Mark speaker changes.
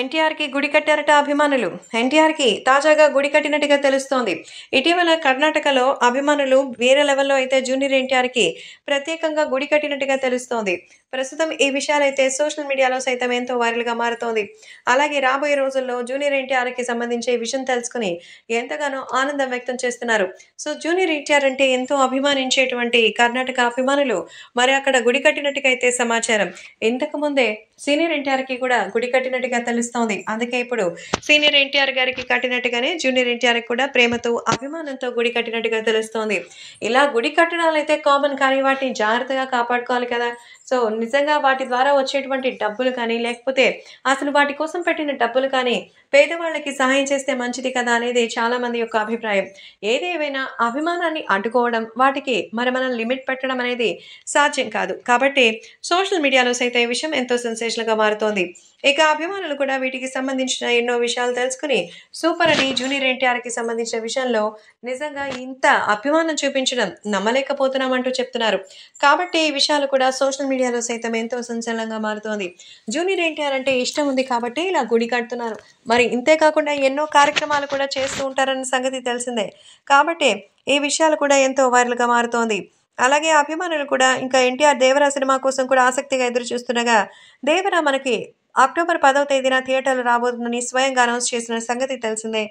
Speaker 1: ఎన్టీఆర్కి గుడి కట్టారట అభిమానులు ఎన్టీఆర్కి తాజాగా గుడి కట్టినట్టుగా తెలుస్తోంది ఇటీవల కర్ణాటకలో అభిమానులు వేరే లెవెల్లో అయితే జూనియర్ ఎన్టీఆర్కి ప్రత్యేకంగా గుడి కట్టినట్టుగా తెలుస్తోంది ప్రస్తుతం ఈ విషయాలైతే సోషల్ మీడియాలో సైతం ఎంతో వైరల్గా మారుతోంది అలాగే రాబోయే రోజుల్లో జూనియర్ ఎన్టీఆర్కి సంబంధించి విషయం తెలుసుకుని ఎంతగానో ఆనందం వ్యక్తం చేస్తున్నారు సో జూనియర్ ఎన్టీఆర్ అంటే ఎంతో అభిమానించేటువంటి కర్ణాటక అభిమానులు మరి అక్కడ గుడి కట్టినట్టుకైతే సమాచారం ఇంతకుముందే సీనియర్ ఎన్టీఆర్కి కూడా గుడి కట్టినట్టుగా తెలుస్తోంది అందుకే ఇప్పుడు సీనియర్ ఎన్టీఆర్ గారికి కట్టినట్టుగానే జూనియర్ ఎన్టీఆర్కి కూడా ప్రేమతో అభిమానంతో గుడి కట్టినట్టుగా తెలుస్తోంది ఇలా గుడి కట్టడాలు అయితే కామన్ కానీ వాటిని జాగ్రత్తగా కాపాడుకోవాలి కదా సో నిజంగా వాటి ద్వారా వచ్చేటువంటి డబ్బులు కానీ లేకపోతే అసలు వాటి కోసం పెట్టిన డబ్బులు కానీ పేదవాళ్ళకి సహాయం చేస్తే మంచిది కదా అనేది చాలామంది యొక్క అభిప్రాయం ఏదేవైనా అభిమానాన్ని అడ్డుకోవడం వాటికి మరి మనం లిమిట్ పెట్టడం అనేది సాధ్యం కాదు కాబట్టి సోషల్ మీడియాలో సైతం ఈ విషయం ఎంతో సెన్సేషన్గా మారుతోంది ఇక అభిమానులు కూడా వీటికి సంబంధించిన ఎన్నో విషయాలు తెలుసుకుని సూపర్ అని జూనియర్ ఎన్టీఆర్కి సంబంధించిన విషయంలో నిజంగా ఇంత అభిమానం చూపించడం నమ్మలేకపోతున్నాం అంటూ చెప్తున్నారు కాబట్టి ఈ విషయాలు కూడా సోషల్ మీడియాలో సైతం ఎంతో సంచలనంగా మారుతోంది జూనియర్ ఎన్టీఆర్ అంటే ఇష్టం ఉంది కాబట్టి ఇలా గుడి కడుతున్నారు మరి ఇంతే కాకుండా ఎన్నో కార్యక్రమాలు కూడా చేస్తూ ఉంటారన్న సంగతి తెలిసిందే కాబట్టి ఈ విషయాలు కూడా ఎంతో వైరల్గా మారుతోంది అలాగే అభిమానులు కూడా ఇంకా ఎన్టీఆర్ దేవరా సినిమా కోసం కూడా ఆసక్తిగా ఎదురు చూస్తుండగా దేవరా మనకి అక్టోబర్ పదవ తేదీన థియేటర్లు రాబోతుందని స్వయంగా అనౌన్స్ చేసిన సంగతి తెలిసిందే